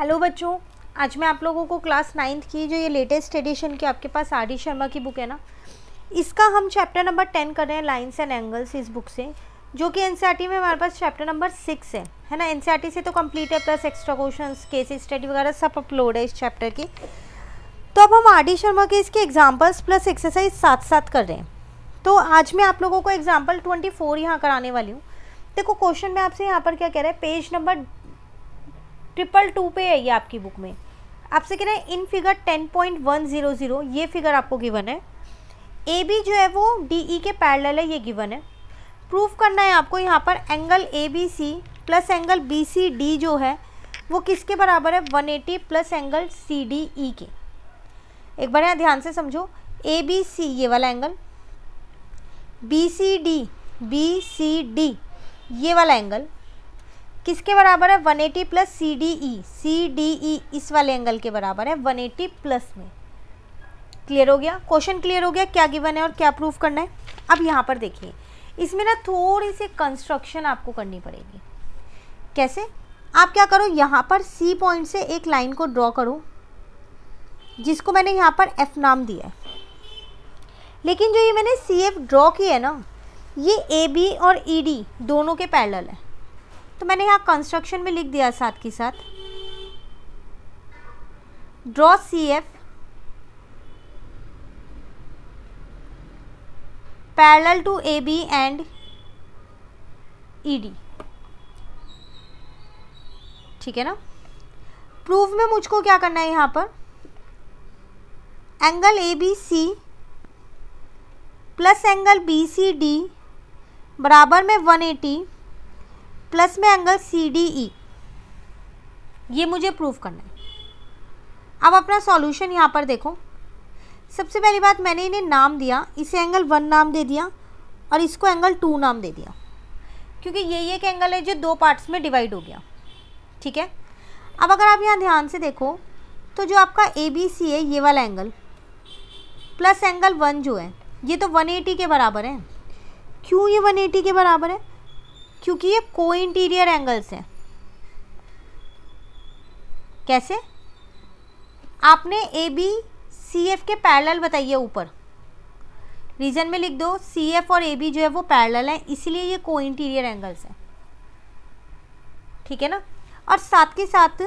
hello बच्चों आज मैं आप लोगों को क्लास नाइन्थ की जो ये लेटेस्ट एडिशन की आपके पास आर डी शर्मा की बुक है ना इसका हम चैप्टर नंबर टेन कर रहे हैं लाइन्स एंड एंगल्स इस बुक से जो कि एन e में हमारे पास चैप्टर नंबर सिक्स है है ना एन e से तो कंप्लीट है plus extra question case study वगैरह सब अपलोड है इस चैप्टर की तो अब हम आर डी शर्मा के इसके एग्जाम्पल्स प्लस एक्सरसाइज साथ साथ कर रहे हैं तो आज मैं आप लोगों को एग्जाम्पल ट्वेंटी फोर यहाँ कराने वाली हूँ देखो क्वेश्चन में आपसे यहाँ पर क्या कह रहा है पेज नंबर ट्रिपल टू पे है ये आपकी बुक में आपसे कह रहे हैं in figure ten point one zero zero ये फिगर आपको गिवन है ए बी जो है वो डी ई के पैरल है ये गिवन है प्रूफ करना है आपको यहाँ पर angle A B C plus angle B C D जो है वो किसके बराबर है one eighty plus angle C D E के एक बार यहाँ ध्यान से समझो ए बी सी ये वाला angle B C D B C D ये वाला एंगल किसके बराबर है 180 eighty plus C D E C D E इस वाले एंगल के बराबर है 180 एटी प्लस में क्लियर हो गया क्वेश्चन क्लियर हो गया क्या गिवन है और क्या प्रूफ करना है अब यहाँ पर देखिए इसमें ना थोड़ी सी कंस्ट्रक्शन आपको करनी पड़ेगी कैसे आप क्या करो यहाँ पर सी पॉइंट से एक लाइन को ड्रॉ करो जिसको मैंने यहाँ पर एफ नाम दिया है लेकिन जो ये मैंने सी एफ ड्रॉ की है ना ये ए बी और ई e डी दोनों के पैरेलल है तो मैंने यहाँ कंस्ट्रक्शन में लिख दिया साथ के साथ draw C F parallel to A B and E D ठीक है ना प्रूफ में मुझको क्या करना है यहाँ पर angle A B C plus angle B C D बराबर में 180 प्लस में एंगल सी डी ई ये मुझे प्रूव करना है अब अपना सॉल्यूशन यहाँ पर देखो सबसे पहली बात मैंने इन्हें नाम दिया इसे एंगल वन नाम दे दिया और इसको एंगल टू नाम दे दिया क्योंकि ये ये एक एंगल है जो दो पार्ट्स में डिवाइड हो गया ठीक है अब अगर आप यहाँ ध्यान से देखो तो जो आपका ए बी सी है ये वाला एंगल प्लस एंगल वन जो है ये तो 180 के बराबर है क्यों ये 180 के बराबर है क्योंकि ये को इंटीरियर एंगल्स हैं कैसे आपने ए बी सी एफ के पैरल बताइए ऊपर रीजन में लिख दो सी एफ और ए बी जो है वो पैरल है इसलिए ये को इंटीरियर एंगल्स हैं ठीक है ना और साथ के साथ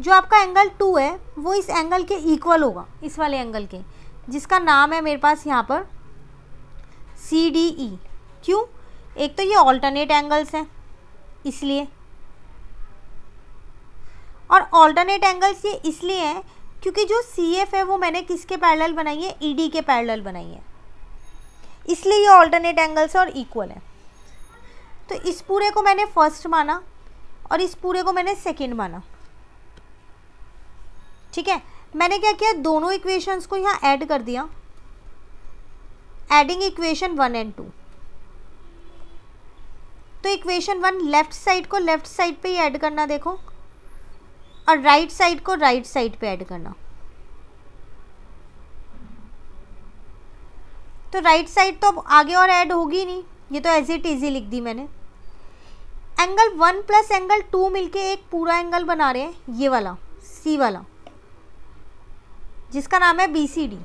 जो आपका एंगल टू है वो इस एंगल के इक्वल होगा इस वाले एंगल के जिसका नाम है मेरे पास यहाँ पर सी डी ई क्यों एक तो ये ऑल्टरनेट एंगल्स हैं इसलिए और ऑल्टरनेट एंगल्स ये इसलिए हैं क्योंकि जो सी एफ है वो मैंने किसके पैरेलल बनाई है ई e डी के पैरेलल बनाई है इसलिए ये ऑल्टरनेट एंगल्स और इक्वल है तो इस पूरे को मैंने फर्स्ट माना और इस पूरे को मैंने सेकंड माना ठीक है मैंने क्या किया दोनों इक्वेशंस को यहाँ ऐड कर दिया adding equation one and two तो इक्वेशन वन लेफ्ट साइड को लेफ्ट साइड पे ही ऐड करना देखो और राइट साइड को राइट साइड पे ऐड करना तो राइट साइड तो अब आगे और ऐड होगी नहीं ये तो एज इट इजी लिख दी मैंने angle one plus angle two मिलके एक पूरा एंगल बना रहे हैं ये वाला सी वाला जिसका नाम है बी सी डी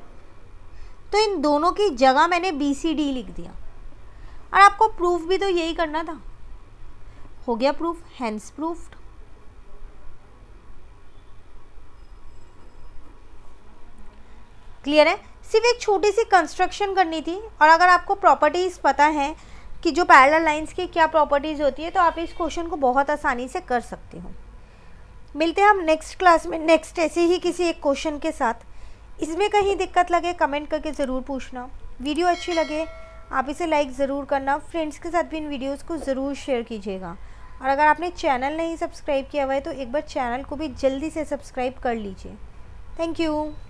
तो इन दोनों की जगह मैंने बी सी डी लिख दिया और आपको प्रूफ भी तो यही करना था हो गया प्रूफ हैंड्स प्रूफ्ड क्लियर है सिर्फ एक छोटी सी कंस्ट्रक्शन करनी थी और अगर आपको प्रॉपर्टीज़ पता है कि जो पैरल लाइंस की क्या प्रॉपर्टीज़ होती है तो आप इस क्वेश्चन को बहुत आसानी से कर सकते हो मिलते हैं हम नेक्स्ट क्लास में नेक्स्ट ऐसे ही किसी एक क्वेश्चन के साथ इसमें कहीं दिक्कत लगे कमेंट करके ज़रूर पूछना वीडियो अच्छी लगे आप इसे लाइक ज़रूर करना फ्रेंड्स के साथ भी इन वीडियोस को ज़रूर शेयर कीजिएगा और अगर आपने चैनल नहीं सब्सक्राइब किया हुआ है तो एक बार चैनल को भी जल्दी से सब्सक्राइब कर लीजिए थैंक यू